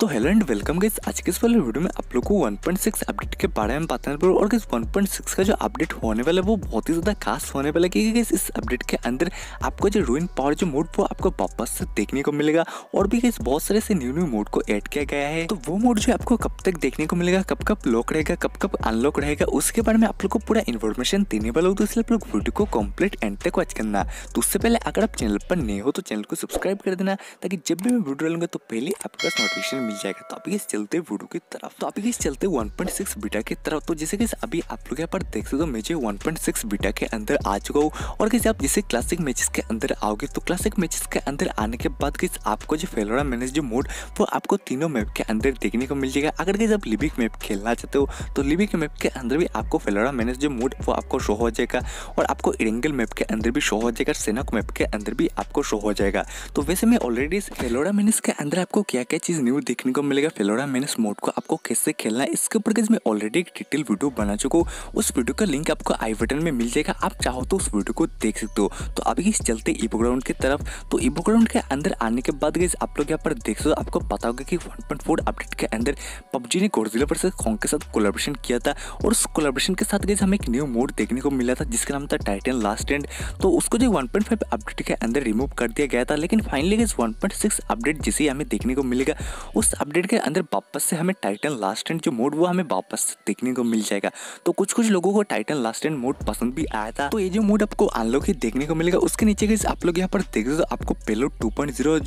तो hello and welcome guys आज के इस वाले वीडियो में आप लोग को 1.6 अपडेट के बारे में बात पर और गाइस 1.6 का जो अपडेट होने वाला है वो बहुत ही ज़्यादा खास होने वाला है क्योंकि गाइस इस अपडेट के अंदर आपको जो रूइन पावर जो मोड वो आपको वापस से देखने को मिलेगा और भी गाइस बहुत सारे से न्यू न्यू मोड को ऐड किया गया है तो वो मोड जो आपको कब तक देखने को मिलेगा कब कब लॉक रहेगा कब कब अनलॉक रहेगा उसके बारे में आप लोग को पूरा इन्फॉर्मेशन देने वाला हूँ तो इसलिए आप लोग वीडियो को कम्प्लीट एंड तक वॉच करना तो उससे पहले अगर आप चैनल पर नहीं हो तो चैनल को सब्सक्राइब कर देना ताकि जब भी मैं वीडियो लूँगा तो पहले आपके पास नोटिफिकेशन मिल जाएगा तो अभी चलते वीडियो की तरफ तो अभी चलते वन पॉइंट सिक्स बीटा की तरफ तो जैसे कि अभी आप लोग यहाँ पर देख सकते हो मेजे सिक्स बीटा के अंदर आ चुका हूँ और किसी आप जैसे क्लासिक मैचेस के अंदर आओगे तो क्लासिक मैचेस के अंदर आने के बाद किस आपको जो फेलोरा मैनेज जो मोड वो आपको तीनों मैप के अंदर देखने को मिल जाएगा अगर किसी आप लिबिक मैप खेलना चाहते हो तो लिबिक मैप के अंदर भी आपको फेलोरा मैनेज जो मोड वो आपको शो हो जाएगा और आपको इरेंगल मैप के अंदर भी शो हो जाएगा सेनक मैप के अंदर भी आपको शो हो जाएगा तो वैसे मैं ऑलरेडी फेलोरा मैनेज के अंदर आपको क्या क्या चीज़ न्यू दिख देखने को मिलेगा फिलोरा मेनस मोड को आपको कैसे खेलना है इसके ऊपर मैं ऑलरेडी एक डिटेल वीडियो बना चुका हूँ उस वीडियो का लिंक आपको आई बटन में मिल जाएगा आप चाहो तो उस वीडियो को देख सकते हो तो अभी चलते ईबो ग्राउंड की तरफ तो ईबो ग्राउंड के अंदर आने के बाद गई आप लोग यहाँ पर देख सकते हो आपको पता होगा कि वन अपडेट के अंदर पबजी ने गोरजिला पर खोंग के साथ कोलाब्रेशन किया था और उस कोलाब्रेशन के साथ गई हमें एक न्यू मोड देखने को मिला था जिसका नाम था टाइटन लास्ट एंड तो उसको जो वन अपडेट के अंदर रिमूव कर दिया गया था लेकिन फाइनली गई 1.6 अपडेट जिसे हमें देखने को मिलेगा उस इस अपडेट के अंदर वापस से हमें टाइटन लास्ट एंड जो मोड वो हमें वापस देखने को मिल जाएगा तो कुछ कुछ लोगों को टाइटन लास्ट एंड मोड पसंद भी आया था तो ये जो मोड आपको अनलॉक ही देखने को मिलेगा उसके नीचे गई आप लोग यहाँ पर देख रहे हो आपको पेलो टू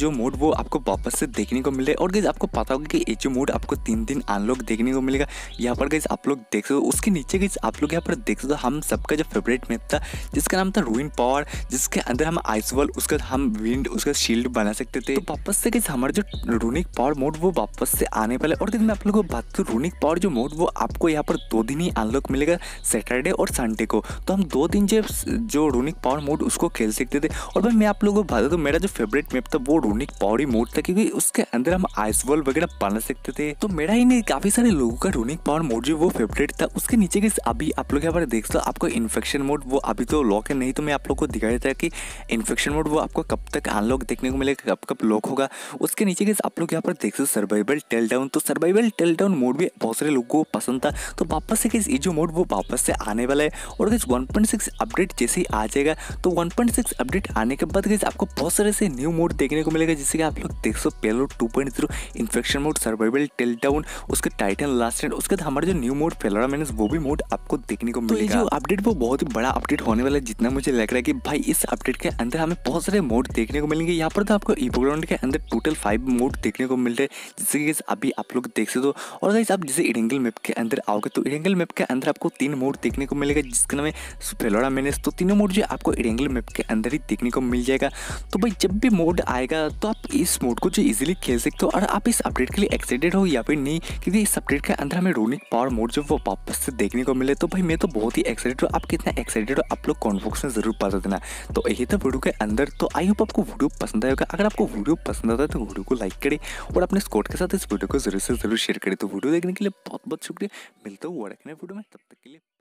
जो मोड वो आपको वापस से देखने को मिले और गई आपको पता होगा कि ये जो मोड आपको तीन दिन अनलॉक देखने को मिलेगा यहाँ पर गई आप लोग देख सकते हो उसके नीचे गई आप लोग यहाँ पर देख सकते हो हम सबका जो फेवरेट मैप था जिसका नाम था रूइन पावर जिसके अंदर हम आइस वॉल उसका हम विंड उसका शील्ड बना सकते थे तो वापस से गई हमारा जो रूनिक पावर मोड वो वापस से आने वाले और दिन में आप लोगों को बहत्तर रूनिक पावर जो मोड वो आपको यहाँ पर दो दिन ही अनलॉक मिलेगा सैटरडे और संडे को तो हम दो दिन जो जो रूनिक पावर मोड उसको खेल सकते थे और भाई मैं आप लोगों को बता दूँ मेरा जो फेवरेट मैप था वो रूनिक पावर ही मोड था क्योंकि उसके अंदर हम आइस बॉल वगैरह बना सकते थे तो मेरा ही नहीं काफ़ी सारे लोगों का रूनिक पावर मोड जो वो फेवरेट था उसके नीचे के अभी आप लोग यहाँ पर देख सकते हो आपको इन्फेक्शन मोड वो अभी तो लॉक है नहीं तो मैं आप लोग को दिखा देता कि इन्फेक्शन मोड वो आपको कब तक अनलॉक देखने को मिलेगा कब कब लॉक होगा उसके नीचे के आप लोग यहाँ पर देख सकते सर्वाइवल टेल डाउन तो सर्वाइवल टेल डाउन मोड भी बहुत सारे लोगों को पसंद था तो वापस से किस जो मोड वो वापस से आने वाला है और किस वन अपडेट जैसे ही आ जाएगा तो वन अपडेट आने के बाद किस आपको बहुत सारे से न्यू मोड देखने को मिलेगा जैसे कि आप लोग देख सो पेलो टू infection mode survival tail down उसके टाइटन लास्ट एंड उसके बाद हमारा जो न्यू मोड फेलोरा मैंने वो भी मोड आपको देखने को तो मिलेगा तो जो अपडेट वो बहुत ही बड़ा अपडेट होने वाला है जितना मुझे लग रहा है कि भाई इस अपडेट के अंदर हमें बहुत सारे मोड देखने को मिलेंगे यहाँ पर तो आपको ईपो ग्राउंड के अंदर टोटल फाइव मोड देखने को मिल रहे हैं जिससे कि अभी आप लोग देख सकते हो और गाइस आप जैसे इडेंगल मैप के अंदर आओगे तो इडेंगल मैप के अंदर आपको तीन मोड देखने को मिलेगा जिसका नाम है फेलोरा मेनेस तो तीनों मोड जो आपको इडेंगल मैप के अंदर ही देखने को मिल जाएगा तो भाई जब भी मोड आएगा तो आप इस मोड को जो इजिली खेल सकते हो और आप इस अपडेट के लिए एक्साइटेड हो या फिर नहीं क्योंकि इस अपडेट के अंदर हमें रोनिक पावर मोड जो वो वापस से देखने को मिले तो भाई मैं तो बहुत ही एक्साइटेड हूँ आप कितना एक्साइटेड हो आप लोग कॉन्ट में जरूर पता देना तो यही था वीडियो के अंदर तो आई होप आपको वीडियो पसंद आएगा अगर आपको वीडियो पसंद आता है तो वीडियो को लाइक करें और अपने कोड के साथ इस वीडियो को जरूर से जरूर शेयर करें तो वीडियो देखने के लिए बहुत बहुत शुक्रिया मिलता हूँ और वीडियो में तब तक के लिए